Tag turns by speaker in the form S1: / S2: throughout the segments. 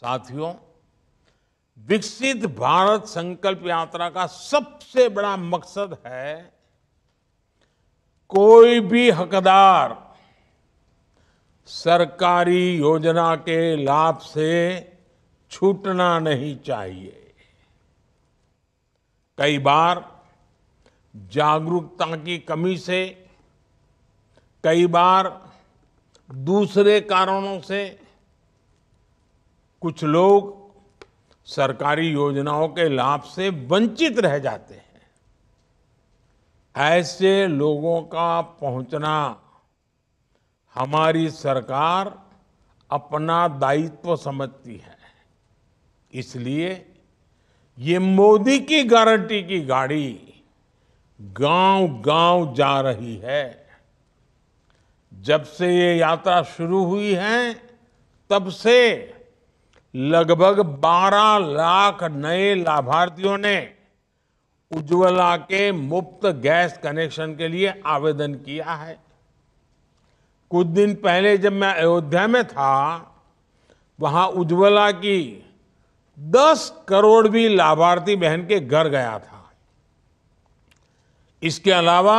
S1: साथियों विकसित भारत संकल्प यात्रा का सबसे बड़ा मकसद है कोई भी हकदार सरकारी योजना के लाभ से छूटना नहीं चाहिए कई बार जागरूकता की कमी से कई बार दूसरे कारणों से कुछ लोग सरकारी योजनाओं के लाभ से वंचित रह जाते हैं ऐसे लोगों का पहुंचना हमारी सरकार अपना दायित्व समझती है इसलिए ये मोदी की गारंटी की गाड़ी गांव गांव जा रही है जब से ये यात्रा शुरू हुई है तब से लगभग 12 लाख नए लाभार्थियों ने उज्ज्वला के मुफ्त गैस कनेक्शन के लिए आवेदन किया है कुछ दिन पहले जब मैं अयोध्या में था वहां उज्ज्वला की 10 करोड़ भी लाभार्थी बहन के घर गया था इसके अलावा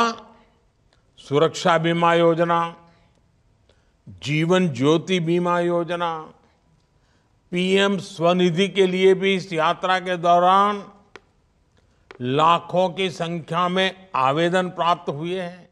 S1: सुरक्षा बीमा योजना जीवन ज्योति बीमा योजना पीएम स्वनिधि के लिए भी इस यात्रा के दौरान लाखों की संख्या में आवेदन प्राप्त हुए हैं